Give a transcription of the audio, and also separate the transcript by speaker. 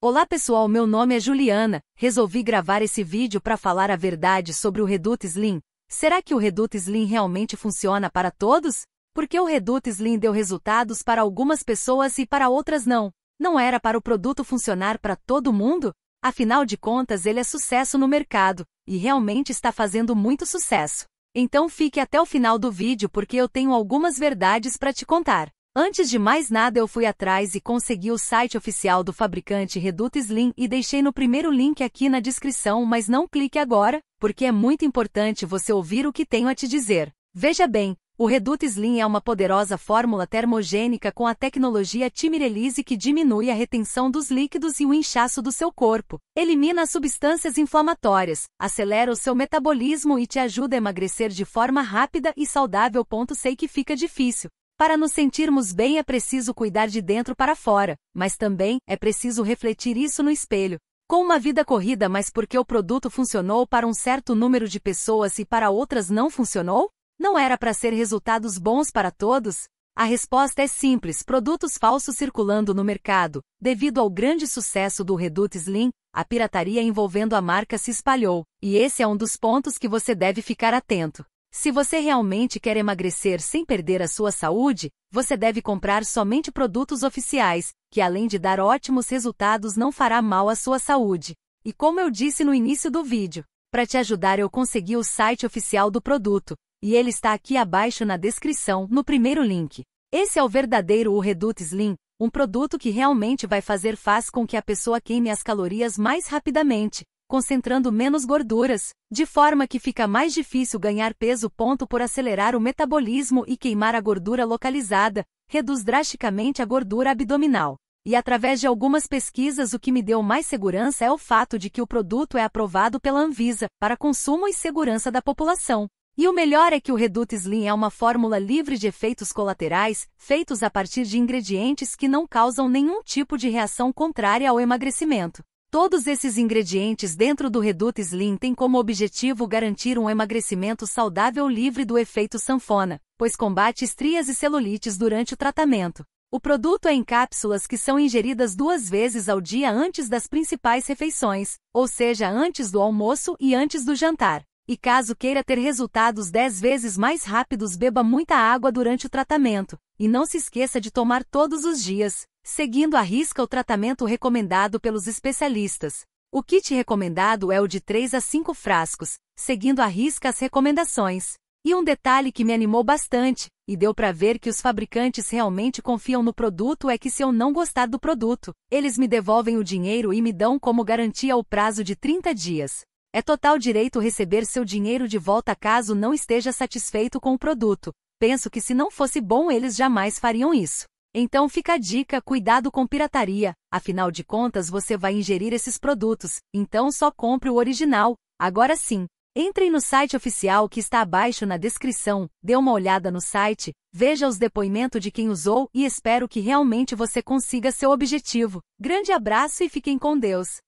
Speaker 1: Olá pessoal, meu nome é Juliana. Resolvi gravar esse vídeo para falar a verdade sobre o Reduto Slim. Será que o Reduto Slim realmente funciona para todos? Porque o Reduto Slim deu resultados para algumas pessoas e para outras não. Não era para o produto funcionar para todo mundo? Afinal de contas, ele é sucesso no mercado e realmente está fazendo muito sucesso. Então fique até o final do vídeo porque eu tenho algumas verdades para te contar. Antes de mais nada eu fui atrás e consegui o site oficial do fabricante Reduto Slim e deixei no primeiro link aqui na descrição mas não clique agora, porque é muito importante você ouvir o que tenho a te dizer. Veja bem, o Reduto Slim é uma poderosa fórmula termogênica com a tecnologia Timirelise que diminui a retenção dos líquidos e o inchaço do seu corpo, elimina as substâncias inflamatórias, acelera o seu metabolismo e te ajuda a emagrecer de forma rápida e saudável. Sei que fica difícil, para nos sentirmos bem é preciso cuidar de dentro para fora, mas também é preciso refletir isso no espelho. Com uma vida corrida, mas porque o produto funcionou para um certo número de pessoas e para outras não funcionou? Não era para ser resultados bons para todos? A resposta é simples: produtos falsos circulando no mercado. Devido ao grande sucesso do Redut Slim, a pirataria envolvendo a marca se espalhou, e esse é um dos pontos que você deve ficar atento. Se você realmente quer emagrecer sem perder a sua saúde, você deve comprar somente produtos oficiais, que além de dar ótimos resultados não fará mal à sua saúde. E como eu disse no início do vídeo, para te ajudar eu consegui o site oficial do produto, e ele está aqui abaixo na descrição, no primeiro link. Esse é o verdadeiro o Reduct Slim, um produto que realmente vai fazer faz com que a pessoa queime as calorias mais rapidamente, concentrando menos gorduras, de forma que fica mais difícil ganhar peso. Ponto por acelerar o metabolismo e queimar a gordura localizada, reduz drasticamente a gordura abdominal. E através de algumas pesquisas, o que me deu mais segurança é o fato de que o produto é aprovado pela Anvisa para consumo e segurança da população. E o melhor é que o Reduto Slim é uma fórmula livre de efeitos colaterais, feitos a partir de ingredientes que não causam nenhum tipo de reação contrária ao emagrecimento. Todos esses ingredientes dentro do Reduto Slim têm como objetivo garantir um emagrecimento saudável livre do efeito sanfona, pois combate estrias e celulites durante o tratamento. O produto é em cápsulas que são ingeridas duas vezes ao dia antes das principais refeições, ou seja, antes do almoço e antes do jantar. E caso queira ter resultados 10 vezes mais rápidos, beba muita água durante o tratamento. E não se esqueça de tomar todos os dias, seguindo à risca o tratamento recomendado pelos especialistas. O kit recomendado é o de 3 a 5 frascos, seguindo à risca as recomendações. E um detalhe que me animou bastante, e deu para ver que os fabricantes realmente confiam no produto é que se eu não gostar do produto, eles me devolvem o dinheiro e me dão como garantia o prazo de 30 dias. É total direito receber seu dinheiro de volta caso não esteja satisfeito com o produto. Penso que se não fosse bom eles jamais fariam isso. Então fica a dica, cuidado com pirataria, afinal de contas você vai ingerir esses produtos, então só compre o original. Agora sim, entrem no site oficial que está abaixo na descrição, dê uma olhada no site, veja os depoimentos de quem usou e espero que realmente você consiga seu objetivo. Grande abraço e fiquem com Deus!